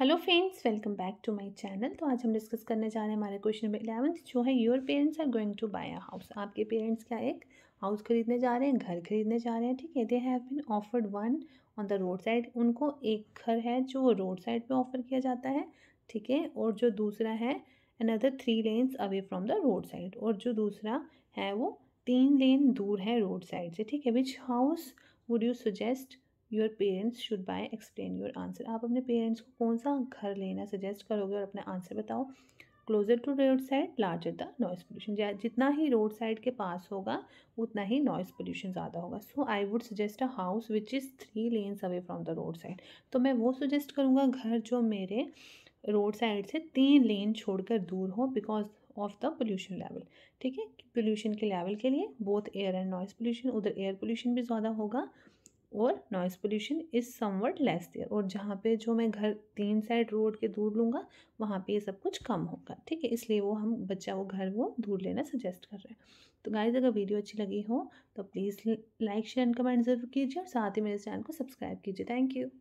hello friends welcome back to my channel तो आज हम डिस्कस करने जा रहे हैं हमारे क्वेश्चन नंबर इलेवंथ जो है your parents are going to buy a house आपके पेरेंट्स क्या एक हाउस खरीदने जा रहे हैं घर खरीदने जा रहे हैं ठीक है they have been offered one on the road side उनको एक घर है जो रोड साइड पर ऑफर किया जाता है ठीक है और जो दूसरा है another three lanes away from the road side और जो दूसरा है वो तीन लेन दूर है रोड साइड से ठीक है which house would you suggest your parents should buy explain your answer आप अपने पेरेंट्स को कौन सा घर लेना सजेस्ट करोगे और अपना आंसर बताओ closer to road side larger the noise pollution जितना ही रोड साइड के पास होगा उतना ही नॉइज़ पोल्यूशन ज़्यादा होगा so I would suggest a house which is three lanes away from the road side तो मैं वो सजेस्ट करूँगा घर जो मेरे रोड साइड से तीन लेन छोड़कर दूर हो because of the pollution level ठीक है पोल्यूशन के लेवल के लिए both air and noise pollution उधर एयर पोल्यूशन भी ज़्यादा होगा और noise pollution is somewhat less there और जहाँ पे जो मैं घर तीन साइड रोड के दूर लूँगा वहाँ पे ये सब कुछ कम होगा ठीक है इसलिए वो हम बच्चा वो घर वो दूर लेना सजेस्ट कर रहे हैं तो गाइज अगर वीडियो अच्छी लगी हो तो please like share and comment ज़रूर कीजिए और साथ ही मेरे चैनल को सब्सक्राइब कीजिए थैंक यू